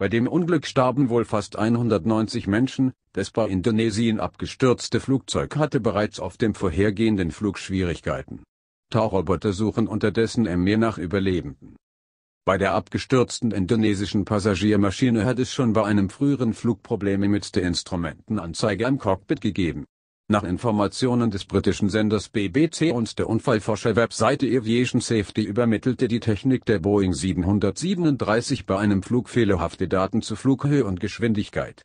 Bei dem Unglück starben wohl fast 190 Menschen, das bei Indonesien abgestürzte Flugzeug hatte bereits auf dem vorhergehenden Flug Schwierigkeiten. Tauchroboter suchen unterdessen im Meer nach Überlebenden. Bei der abgestürzten indonesischen Passagiermaschine hat es schon bei einem früheren Flug Probleme mit der Instrumentenanzeige am Cockpit gegeben nach Informationen des britischen Senders BBC und der Unfallforscher-Webseite Aviation Safety übermittelte die Technik der Boeing 737 bei einem Flug fehlerhafte Daten zu Flughöhe und Geschwindigkeit.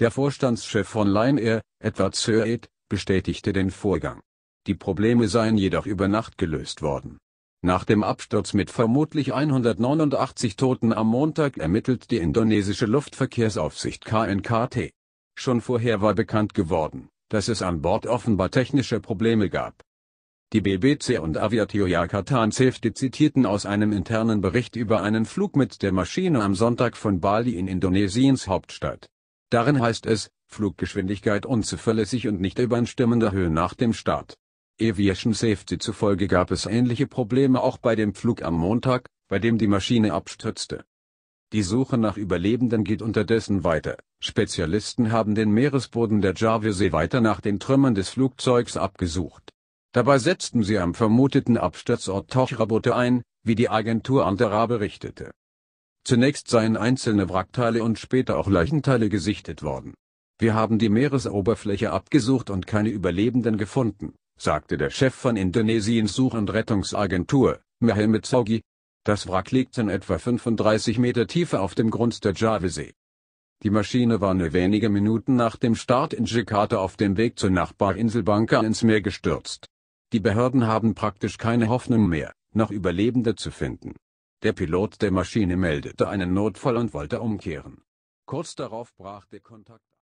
Der Vorstandschef von Lion Air, Edward Söed, bestätigte den Vorgang. Die Probleme seien jedoch über Nacht gelöst worden. Nach dem Absturz mit vermutlich 189 Toten am Montag ermittelt die indonesische Luftverkehrsaufsicht KNKT. Schon vorher war bekannt geworden dass es an Bord offenbar technische Probleme gab. Die BBC und Aviatio Yakatan Safety zitierten aus einem internen Bericht über einen Flug mit der Maschine am Sonntag von Bali in Indonesiens Hauptstadt. Darin heißt es, Fluggeschwindigkeit unzuverlässig und nicht übereinstimmender Höhe nach dem Start. Aviation Safety zufolge gab es ähnliche Probleme auch bei dem Flug am Montag, bei dem die Maschine abstürzte. Die Suche nach Überlebenden geht unterdessen weiter. Spezialisten haben den Meeresboden der Javasee weiter nach den Trümmern des Flugzeugs abgesucht. Dabei setzten sie am vermuteten Absturzort Tauchroboter ein, wie die Agentur Antara berichtete. Zunächst seien einzelne Wrackteile und später auch Leichenteile gesichtet worden. Wir haben die Meeresoberfläche abgesucht und keine Überlebenden gefunden, sagte der Chef von Indonesiens Such- und Rettungsagentur, Mehmet Zaugi. Das Wrack liegt in etwa 35 Meter Tiefe auf dem Grund der Javesee. Die Maschine war nur wenige Minuten nach dem Start in Jakarta auf dem Weg zur Nachbarinsel Bangka ins Meer gestürzt. Die Behörden haben praktisch keine Hoffnung mehr, noch Überlebende zu finden. Der Pilot der Maschine meldete einen Notfall und wollte umkehren. Kurz darauf brach der Kontakt